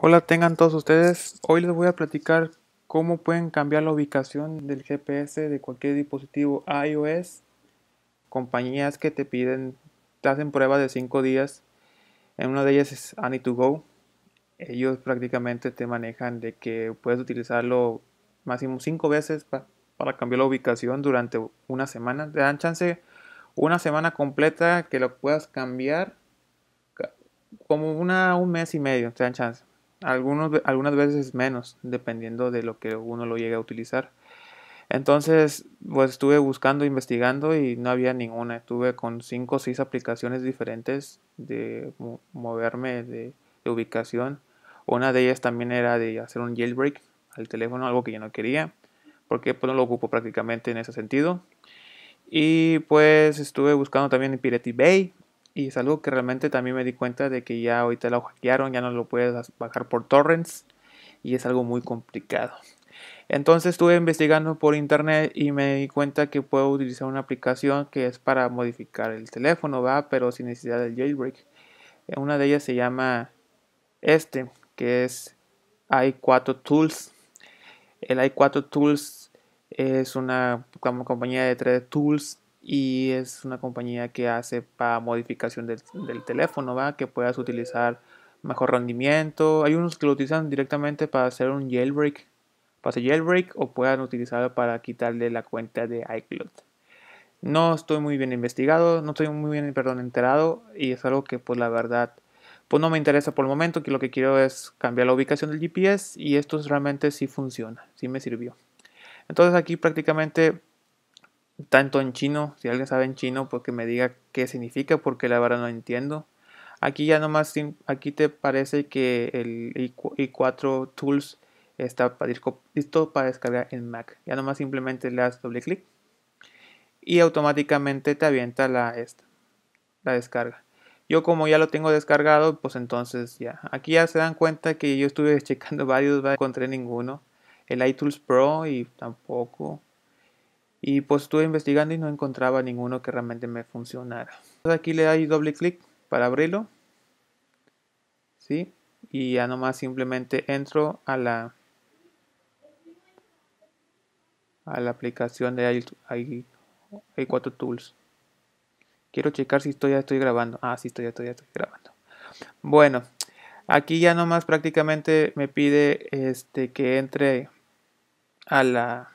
Hola, tengan todos ustedes. Hoy les voy a platicar cómo pueden cambiar la ubicación del GPS de cualquier dispositivo iOS. Compañías que te piden, te hacen pruebas de 5 días. En una de ellas es any 2 go Ellos prácticamente te manejan de que puedes utilizarlo máximo 5 veces para cambiar la ubicación durante una semana. Te dan chance una semana completa que lo puedas cambiar como una, un mes y medio. Te dan chance algunos, algunas veces menos, dependiendo de lo que uno lo llegue a utilizar. Entonces, pues estuve buscando, investigando y no había ninguna. Estuve con cinco o 6 aplicaciones diferentes de moverme de, ubicación. Una de ellas también era de hacer un jailbreak al teléfono, algo que yo no quería, porque pues, no lo ocupo prácticamente en ese sentido. Y pues estuve buscando también en Pirate Bay, y es algo que realmente también me di cuenta de que ya ahorita lo hackearon, ya no lo puedes bajar por torrents. Y es algo muy complicado. Entonces estuve investigando por internet y me di cuenta que puedo utilizar una aplicación que es para modificar el teléfono, va, pero sin necesidad del jailbreak. Eh, una de ellas se llama este, que es i4 Tools. El i4 Tools es una, una compañía de 3D Tools y es una compañía que hace para modificación del, teléfono, ¿va? que puedas utilizar mejor rendimiento. Hay unos que lo utilizan directamente para hacer un jailbreak, para hacer jailbreak o puedan utilizarlo para quitarle la cuenta de iCloud. No estoy muy bien investigado, no estoy muy bien, perdón, enterado y es algo que pues la verdad pues no me interesa por el momento, que lo que quiero es cambiar la ubicación del GPS y esto realmente sí funciona, sí me sirvió. Entonces aquí prácticamente tanto en chino, si alguien sabe en chino, pues que me diga qué significa, porque la verdad no entiendo. Aquí ya nomás, aquí te parece que el i4 Tools está listo para descargar en Mac. Ya nomás simplemente le das doble clic y automáticamente te avienta la, esta, la descarga. Yo como ya lo tengo descargado, pues entonces ya. Aquí ya se dan cuenta que yo estuve checando varios, no encontré ninguno. El iTools Pro y tampoco. Y pues estuve investigando y no encontraba ninguno que realmente me funcionara. Entonces aquí le doy doble clic para abrirlo. ¿Sí? Y ya nomás simplemente entro a la a la aplicación de i4 Tools. Quiero checar si estoy, ya estoy grabando. Ah, sí, estoy, estoy, ya estoy grabando. Bueno, aquí ya nomás prácticamente me pide este, que entre a la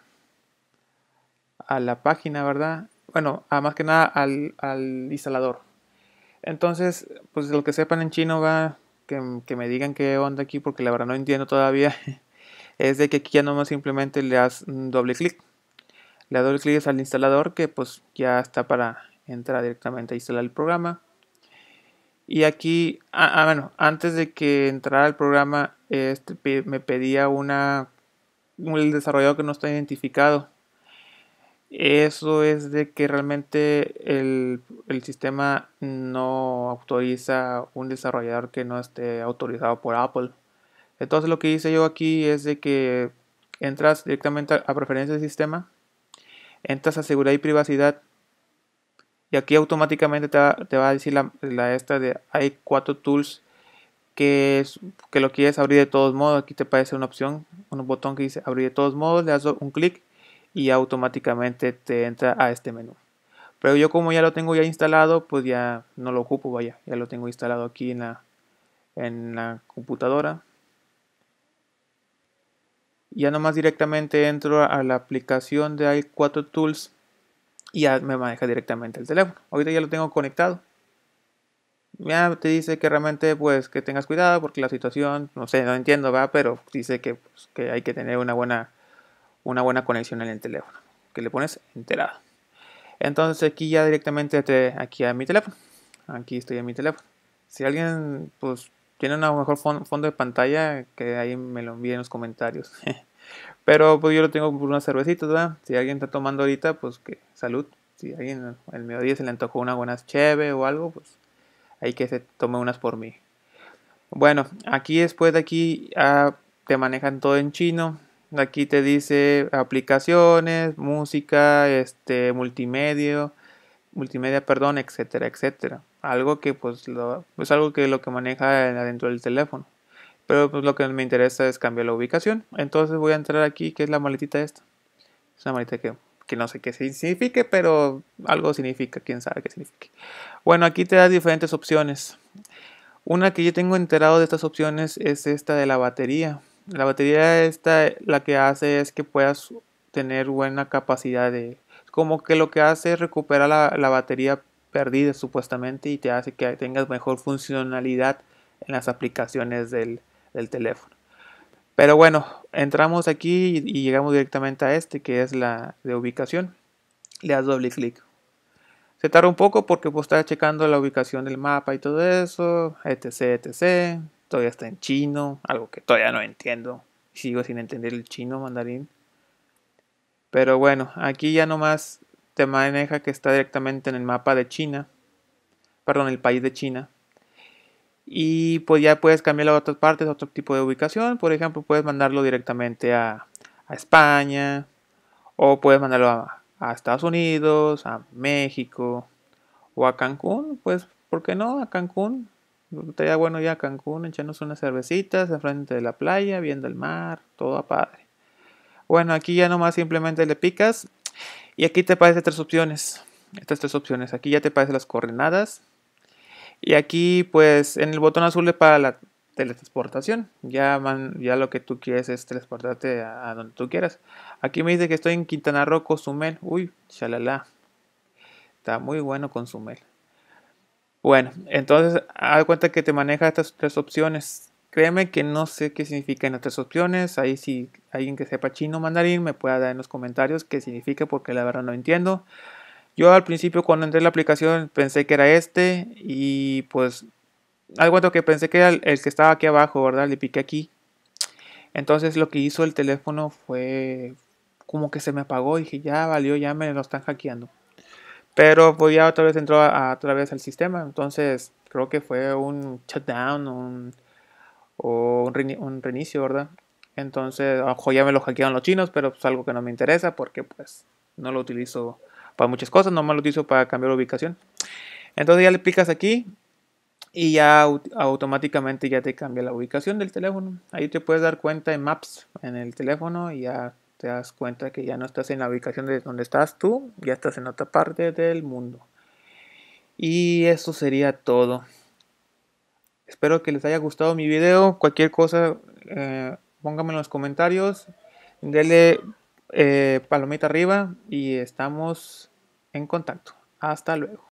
la página, ¿verdad? Bueno, a más que nada al, instalador. Entonces, pues lo que sepan en chino va, que, me digan qué onda aquí, porque la verdad no entiendo todavía, es de que aquí ya más simplemente le das doble clic. Le das doble clic al instalador que pues ya está para entrar directamente a instalar el programa. Y aquí, ah, ah, bueno, antes de que entrara el programa, este, me pedía una, el desarrollador que no está identificado eso es de que realmente el, sistema no autoriza un desarrollador que no esté autorizado por Apple. Entonces lo que hice yo aquí es de que entras directamente a, preferencias del sistema, entras a seguridad y privacidad y aquí automáticamente te va, a decir la, la, esta de hay cuatro tools que, que lo quieres abrir de todos modos. Aquí te aparece una opción, un botón que dice abrir de todos modos, le das un clic y automáticamente te entra a este menú. Pero yo como ya lo tengo ya instalado, pues ya no lo ocupo, vaya, ya lo tengo instalado aquí en la, computadora. Ya nomás directamente entro a la aplicación de i4 Tools y ya me maneja directamente el teléfono. Ahorita ya lo tengo conectado. Ya te dice que realmente pues que tengas cuidado porque la situación, no sé, no entiendo, va, pero dice que, pues, que hay que tener una buena una buena conexión en el teléfono, que le pones enterado. Entonces aquí ya directamente aquí a mi teléfono, aquí estoy en mi teléfono. Si alguien pues tiene un mejor fondo de pantalla, que ahí me lo envíen en los comentarios. Pero pues yo lo tengo por unas cervecitas, Si alguien está tomando ahorita, pues que salud. Si alguien el mediodía se le antojó unas buenas cheve o algo, pues ahí que se tome unas por mí. Bueno, aquí después de aquí ah, te manejan todo en chino. Aquí te dice aplicaciones, música, este, multimedia, multimedia, perdón, etcétera, etcétera. Algo que pues lo, es algo que lo que maneja adentro del teléfono. Pero pues, lo que me interesa es cambiar la ubicación. Entonces voy a entrar aquí, que es la maletita esta. Es una maletita que, que no sé qué signifique, pero algo significa, quién sabe qué significa. Bueno, aquí te da diferentes opciones. Una que yo tengo enterado de estas opciones es esta de la batería. La batería esta la que hace es que puedas tener buena capacidad de... Como que lo que hace es recuperar la, batería perdida supuestamente y te hace que tengas mejor funcionalidad en las aplicaciones del, teléfono. Pero bueno, entramos aquí y, llegamos directamente a este que es la de ubicación. Le das doble clic. Se tarda un poco porque pues está checando la ubicación del mapa y todo eso, etc, etc todavía está en chino, algo que todavía no entiendo. Sigo sin entender el chino mandarín. Pero bueno, aquí ya nomás te maneja que está directamente en el mapa de China, perdón, el país de China. Y pues ya puedes cambiarlo a otras partes, a otro tipo de ubicación. Por ejemplo, puedes mandarlo directamente a, España, o puedes mandarlo a Estados Unidos, a México, o a Cancún, pues, ¿por qué no? A Cancún, bueno ya Cancún, echarnos unas cervecitas enfrente de la playa, viendo el mar, todo a padre. Bueno, aquí ya nomás simplemente le picas y aquí te aparecen tres opciones. Estas tres opciones. Aquí ya te aparecen las coordenadas. Y aquí pues en el botón azul le para la teletransportación. Ya, ya lo que tú quieres es transportarte a, donde tú quieras. Aquí me dice que estoy en Quintana Roo, Cozumel. Uy, chalala. Está muy bueno Cozumel. Bueno, entonces haz cuenta que te maneja estas tres opciones. Créeme que no sé qué significan las tres opciones. Ahí si alguien que sepa chino mandarín me pueda dar en los comentarios qué significa porque la verdad no entiendo. Yo al principio cuando entré en la aplicación pensé que era este y pues algo que pensé que era el, que estaba aquí abajo, ¿verdad? Le piqué aquí. Entonces lo que hizo el teléfono fue como que se me apagó. Y Dije, ya valió, ya me lo están hackeando. Pero pues, ya otra vez entró a, otra vez al sistema. Entonces creo que fue un shutdown o un, reinicio, ¿verdad? Entonces, ojo, ya me lo hackearon los chinos, pero es pues, algo que no me interesa porque pues no lo utilizo para muchas cosas, nomás lo utilizo para cambiar la ubicación. Entonces ya le picas aquí y ya automáticamente ya te cambia la ubicación del teléfono. Ahí te puedes dar cuenta en Maps en el teléfono y ya te das cuenta que ya no estás en la ubicación de donde estás tú, ya estás en otra parte del mundo. Y eso sería todo. Espero que les haya gustado mi video. Cualquier cosa, eh, pónganme en los comentarios. Denle eh, palomita arriba y estamos en contacto. Hasta luego.